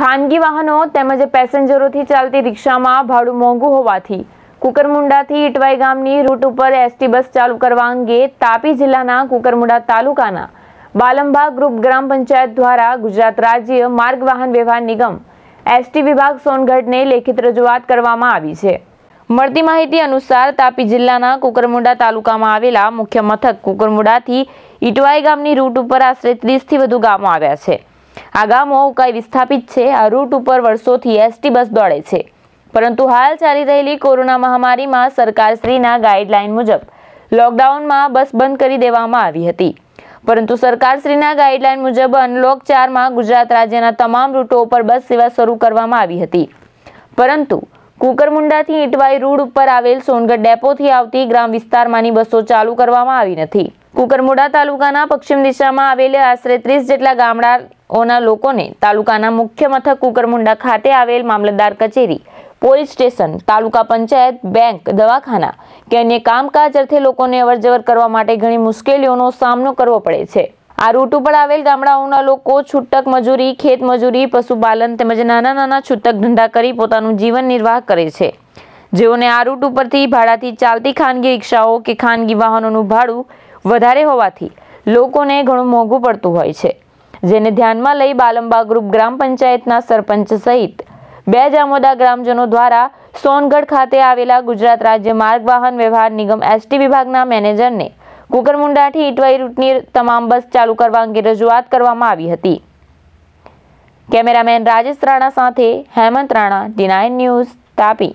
ખાનગી વાહનો તેમજ પેસેન્જરોથી ચાલતી રિક્ષામાં ભાડું મોંઘું હોવાથી કુકરમુંડાથી ઇટવાઈ ગામની રૂટ ઉપર એસટી બસ ચાલુ કરવા અંગે તાપી જિલ્લાના કુકરમુંડા તાલુકાના બાલંબા ગ્રુપ ગ્રામ પંચાયત દ્વારા ગુજરાત રાજ્ય માર્ગ વાહન વ્યવહાર નિગમ એસટી વિભાગ સોનગઢને લેખિત રજૂઆત કરવામાં આવી છે મળતી માહિતી અનુસાર તાપી જિલ્લાના કુકરમુંડા તાલુકામાં આવેલા મુખ્ય મથક કુકરમુંડાથી ઇટવાઈ ગામની રૂટ ઉપર આશરે ત્રીસથી વધુ ગામો આવ્યા છે આ ગામો ઉકાઈ વિસ્થાપિત છે આ રૂટ ઉપર વર્ષોથી એસટી બસ દોડે છે પરંતુ હાલ ચાલી રહેલી કોરોના મહામારીમાં સરકારશ્રીના ગાઈડલાઈન મુજબ લોકડાઉનમાં બસ બંધ કરી દેવામાં આવી હતી પરંતુ સરકારશ્રીના ગાઈડલાઈન મુજબ અનલોક ચારમાં ગુજરાત રાજ્યના તમામ રૂટો ઉપર બસ સેવા શરૂ કરવામાં આવી હતી પરંતુ કુકરમુંડાથી ઇટવાઈ રૂડ ઉપર આવેલ સોનગઢ ડેપોથી આવતી ગ્રામ વિસ્તારમાંની બસો ચાલુ કરવામાં આવી નથી કુકરમુંડા તાલુકાના પશ્ચિમ દિશામાં આવેલા આશરે ત્રીસ જેટલા ગામડા ઓના લોકોને તાલુકાના મુખ્ય મથક કુકરમુંડા ખાતે આવેલ મામલતદાર કચેરી police station taluka panchayat bank દવાખાના કે અન્ય કામકાજ અર્થે લોકોને અવરજવર કરવા માટે ઘણી મુશ્કેલીઓનો સામનો કરવો પડે છે આ રૂટ ઉપર આવેલ ગામડાઓના લોકો છૂટક મજૂરી ખેત મજૂરી પશુપાલન તેમજ નાના નાના છૂટક ધંધા કરી પોતાનું જીવન નિર્વાહ કરે છે જેઓને આ રૂટ ઉપરથી ભાડાથી ચાલતી ખાનગી રિક્ષાઓ કે ખાનગી વાહનોનું ભાડું વધારે હોવાથી લોકોને ઘણું મોંઘું પડતું હોય છે જેને ધ્યાનમાં લઈ બાલંબા ગ્રુપ ગ્રામ પંચાયતના સરપંચ સહિત બે જામોદા ગ્રામજનો દ્વારા સોનગઢ ખાતે આવેલા ગુજરાત રાજ્ય માર્ગ વાહન વ્યવહાર નિગમ એસટી વિભાગના મેનેજરને કુકરમુંડાથી ઇટવાઈ રૂટની તમામ બસ ચાલુ કરવા અંગે રજૂઆત કરવામાં આવી હતી કેમેરામેન રાજેશ રાણા સાથે હેમંત રાણા ડી ન્યૂઝ તાપી